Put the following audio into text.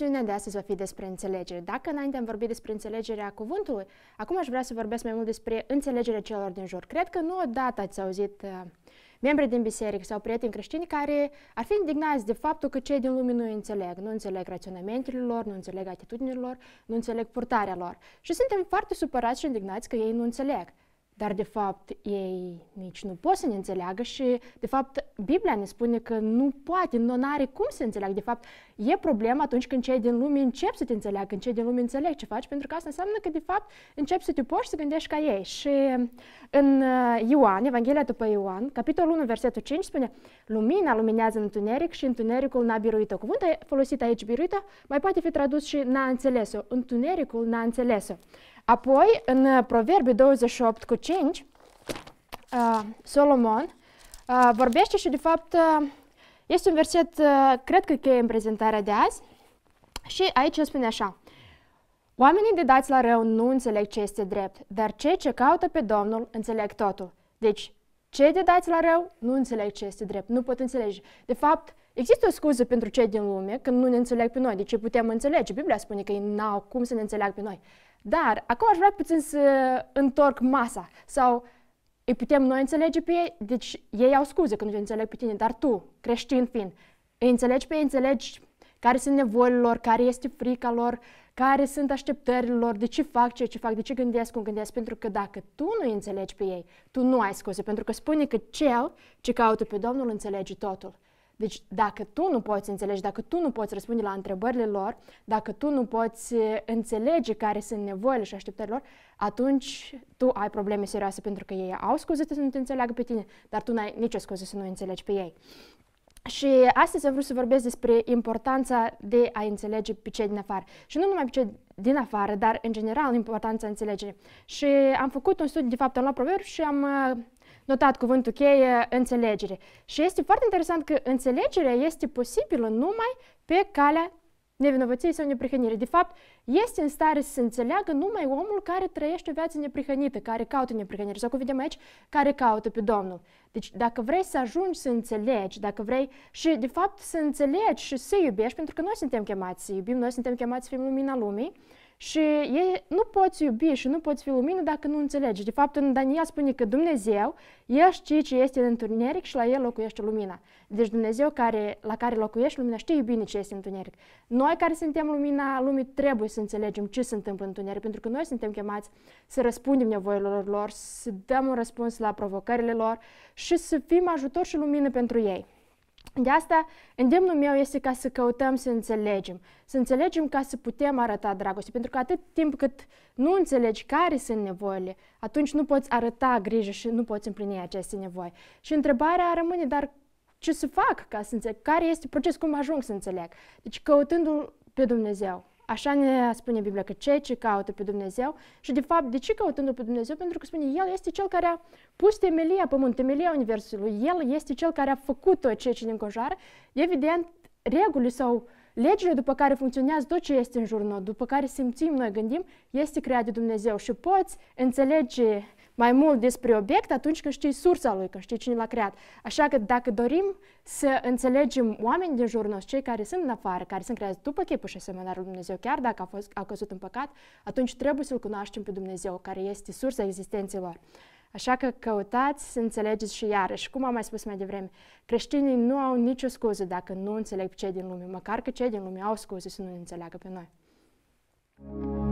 emisiunea de astăzi va fi despre înțelegere. Dacă înainte am vorbit despre înțelegerea cuvântului, acum aș vrea să vorbesc mai mult despre înțelegerea celor din jur. Cred că nu odată ați auzit uh, membri din biserică sau prieteni creștini care ar fi indignați de faptul că cei din lume nu înțeleg. Nu înțeleg raționamentele lor, nu înțeleg atitudinile lor, nu înțeleg purtarea lor. Și suntem foarte supărați și indignați că ei nu înțeleg. Dar, de fapt, ei nici nu pot să ne înțeleagă și, de fapt, Biblia ne spune că nu poate, nu are cum să înțeleagă. De fapt, e problema atunci când cei din lume încep să te înțeleagă, când cei din lume înțeleg ce faci, pentru că asta înseamnă că, de fapt, încep să te poți să gândești ca ei. Și în uh, Ioan, Evanghelia după Ioan, capitolul 1, versetul 5, spune Lumina luminează în întuneric și întunericul n-a biruită. Cuvântul folosit aici, biruită, mai poate fi tradus și n-a înțeles-o. Întunericul n-a înțeles-o. Apoi, în uh, Proverbi 28 cu 5, uh, Solomon uh, vorbește și, de fapt, este un verset, cred că cheie în prezentarea de azi, și aici spune așa. Oamenii de dați la rău nu înțeleg ce este drept, dar cei ce caută pe Domnul înțeleg totul. Deci, cei de dați la rău nu înțeleg ce este drept, nu pot înțelege. De fapt, există o scuză pentru cei din lume când nu ne înțeleg pe noi, deci putem înțelege. Biblia spune că ei n-au cum să ne înțeleagă pe noi. Dar acum aș vrea puțin să întorc masa sau îi putem noi înțelege pe ei, deci ei au scuze când te înțeleg pe tine, dar tu, creștin fiind, îi înțelegi pe ei, înțelegi care sunt nevoile lor, care este frica lor, care sunt așteptările lor, de ce fac ce, ce fac, de ce gândesc cum gândesc, pentru că dacă tu nu înțelegi pe ei, tu nu ai scuze, pentru că spune că cel ce caută pe Domnul înțelege totul. Deci dacă tu nu poți înțelege, dacă tu nu poți răspunde la întrebările lor, dacă tu nu poți înțelege care sunt nevoile și așteptările lor, atunci tu ai probleme serioase pentru că ei au scuze să nu te înțeleagă pe tine, dar tu n-ai nicio scuze să nu înțelegi pe ei. Și astăzi am vrut să vorbesc despre importanța de a înțelege pe cei din afară. Și nu numai pe cei din afară, dar în general importanța înțelegerii. Și am făcut un studiu, de fapt am luat proverb și am notat cuvântul cheie înțelegere. Și este foarte interesant că înțelegerea este posibilă numai pe calea nevinovăției sau neprihănirii. De fapt, este în stare să se înțeleagă numai omul care trăiește o viață neprihănită, care caută neprihănire, sau cum vedem aici, care caută pe Domnul. Deci, dacă vrei să ajungi să înțelegi, dacă vrei și, de fapt, să înțelegi și să iubești, pentru că noi suntem chemați să iubim, noi suntem chemați să fim lumina lumii, și ei nu poți iubi și nu poți fi lumină dacă nu înțelegi. De fapt, în Daniel spune că Dumnezeu, ești știe ce este în întuneric și la El locuiește lumina. Deci Dumnezeu care, la care locuiește lumina știe bine ce este în întuneric. Noi care suntem lumina lumii trebuie să înțelegem ce se întâmplă în întuneric, pentru că noi suntem chemați să răspundem nevoilor lor, să dăm un răspuns la provocările lor și să fim ajutor și lumină pentru ei. De asta, îndemnul meu este ca să căutăm să înțelegem, să înțelegem ca să putem arăta dragoste, pentru că atât timp cât nu înțelegi care sunt nevoile, atunci nu poți arăta grijă și nu poți împlini aceste nevoi. Și întrebarea rămâne, dar ce să fac ca să înțeleg? Care este proces? Cum ajung să înțeleg? Deci căutându-L pe Dumnezeu. Așa ne spune Biblia că cei ce caută pe Dumnezeu și de fapt de ce căutându pe Dumnezeu? Pentru că spune El este Cel care a pus temelia pământ, temelia Universului. El este Cel care a făcut tot ceea ce ne înconjoară. Evident, regulile sau legile după care funcționează tot ce este în jurul nostru, după care simțim noi, gândim, este creat de Dumnezeu și poți înțelege mai mult despre obiect atunci când știi sursa lui, când știi cine l-a creat. Așa că dacă dorim să înțelegem oameni din jurul nostru, cei care sunt în afară, care sunt creați după chipul și asemănarea lui Dumnezeu, chiar dacă a, fost, a căzut în păcat, atunci trebuie să-L cunoaștem pe Dumnezeu, care este sursa existenței lor. Așa că căutați să înțelegeți și iarăși, cum am mai spus mai devreme, creștinii nu au nicio scuză dacă nu înțeleg cei din lume, măcar că cei din lume au scuze să nu ne înțeleagă pe noi. Thank you.